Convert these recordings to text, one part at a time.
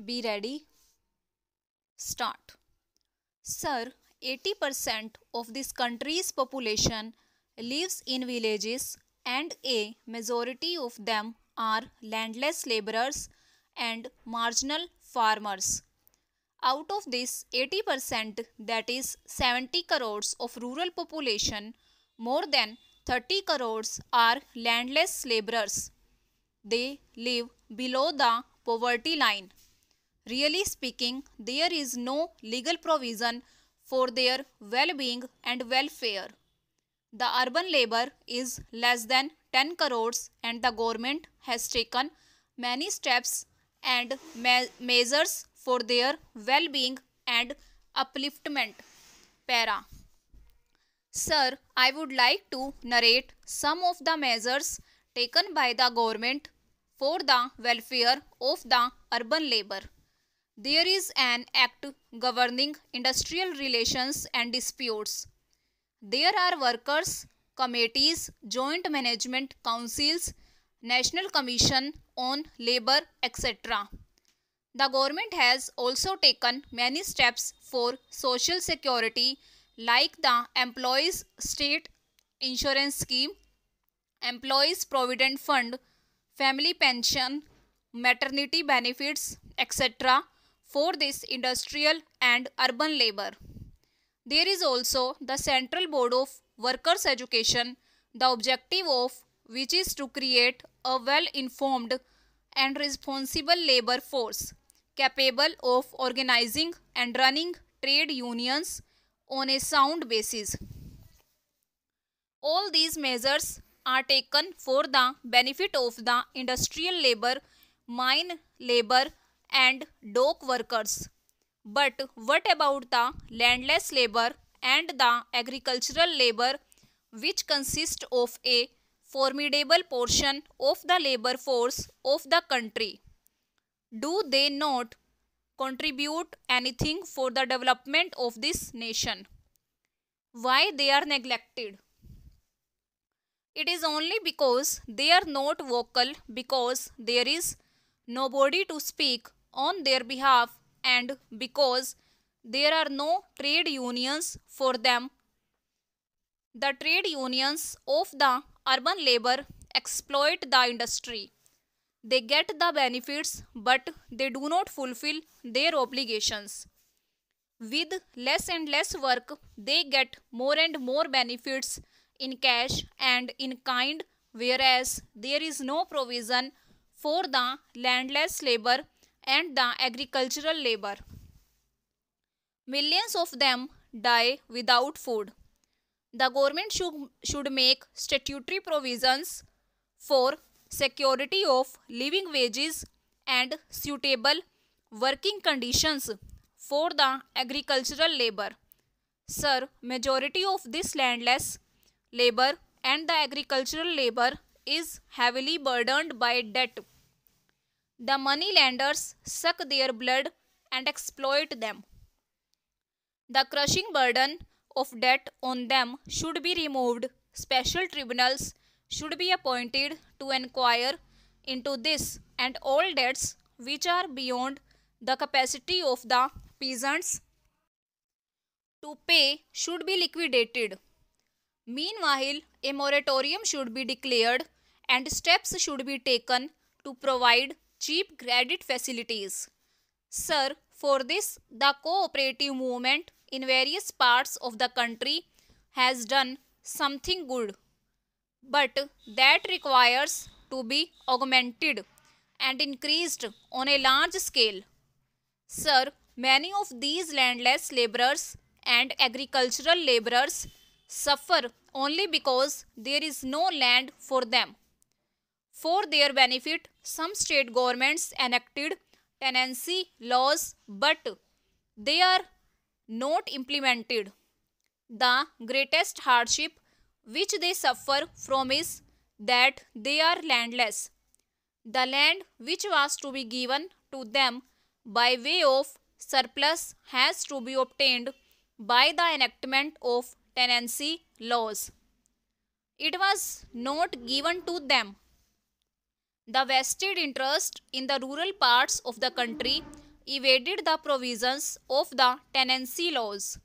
Be ready. Start. Sir, 80% of this country's population lives in villages and a majority of them are landless laborers and marginal farmers. Out of this 80% that is 70 crores of rural population, more than 30 crores are landless laborers. They live below the poverty line. Really speaking, there is no legal provision for their well-being and welfare. The urban labor is less than 10 crores and the government has taken many steps and me measures for their well-being and upliftment. Para. Sir, I would like to narrate some of the measures taken by the government for the welfare of the urban labor. There is an act governing industrial relations and disputes. There are workers, committees, joint management councils, National Commission on Labour, etc. The government has also taken many steps for social security like the Employees State Insurance Scheme, Employees Provident Fund, Family Pension, Maternity Benefits, etc for this industrial and urban labor. There is also the Central Board of Workers' Education, the objective of which is to create a well-informed and responsible labor force capable of organizing and running trade unions on a sound basis. All these measures are taken for the benefit of the industrial labor, mine labor, and dock workers. But what about the landless labor and the agricultural labor, which consist of a formidable portion of the labor force of the country? Do they not contribute anything for the development of this nation? Why they are neglected? It is only because they are not vocal because there is nobody to speak on their behalf and because there are no trade unions for them. The trade unions of the urban labor exploit the industry. They get the benefits but they do not fulfill their obligations. With less and less work, they get more and more benefits in cash and in kind, whereas there is no provision for the landless labor and the agricultural labor. Millions of them die without food. The government should, should make statutory provisions for security of living wages and suitable working conditions for the agricultural labor. Sir, majority of this landless labor and the agricultural labor is heavily burdened by debt. The moneylenders suck their blood and exploit them. The crushing burden of debt on them should be removed. Special tribunals should be appointed to inquire into this and all debts which are beyond the capacity of the peasants to pay should be liquidated. Meanwhile, a moratorium should be declared and steps should be taken to provide cheap credit facilities. Sir, for this, the cooperative movement in various parts of the country has done something good, but that requires to be augmented and increased on a large scale. Sir, many of these landless laborers and agricultural laborers suffer only because there is no land for them. For their benefit, some state governments enacted tenancy laws, but they are not implemented. The greatest hardship which they suffer from is that they are landless. The land which was to be given to them by way of surplus has to be obtained by the enactment of tenancy laws. It was not given to them the vested interest in the rural parts of the country evaded the provisions of the tenancy laws.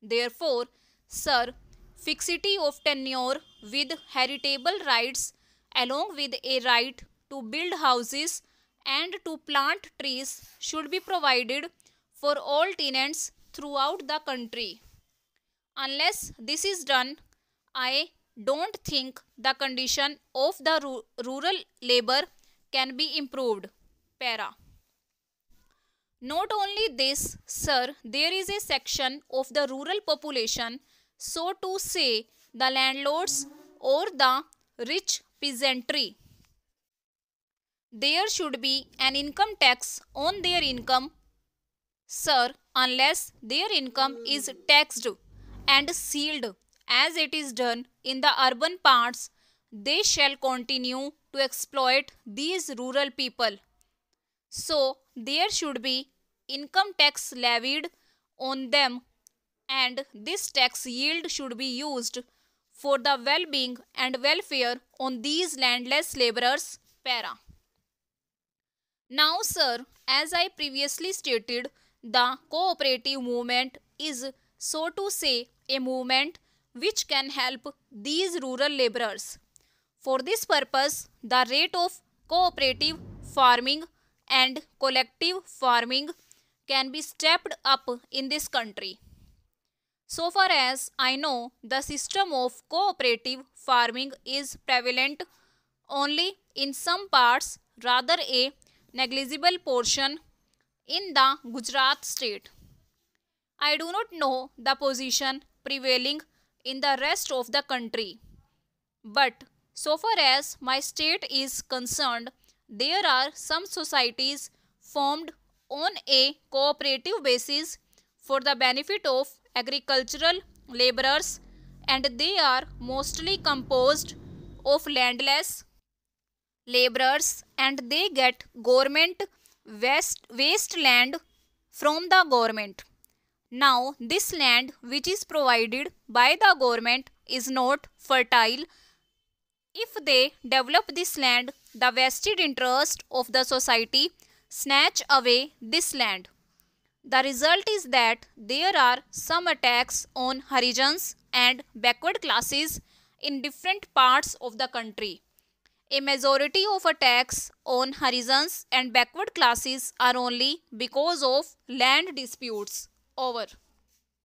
Therefore, Sir, fixity of tenure with heritable rights along with a right to build houses and to plant trees should be provided for all tenants throughout the country. Unless this is done, I don't think the condition of the rural labor can be improved. Para. Not only this, sir, there is a section of the rural population, so to say, the landlords or the rich peasantry. There should be an income tax on their income, sir, unless their income is taxed and sealed as it is done in the urban parts, they shall continue to exploit these rural people. So, there should be income tax levied on them and this tax yield should be used for the well-being and welfare on these landless laborers para. Now, sir, as I previously stated, the cooperative movement is, so to say, a movement which can help these rural laborers. For this purpose, the rate of cooperative farming and collective farming can be stepped up in this country. So far as I know, the system of cooperative farming is prevalent only in some parts, rather a negligible portion in the Gujarat state. I do not know the position prevailing in the rest of the country. But so far as my state is concerned, there are some societies formed on a cooperative basis for the benefit of agricultural laborers and they are mostly composed of landless laborers and they get government waste wasteland from the government now this land which is provided by the government is not fertile. If they develop this land, the vested interest of the society snatch away this land. The result is that there are some attacks on Harijans and backward classes in different parts of the country. A majority of attacks on Harijans and backward classes are only because of land disputes over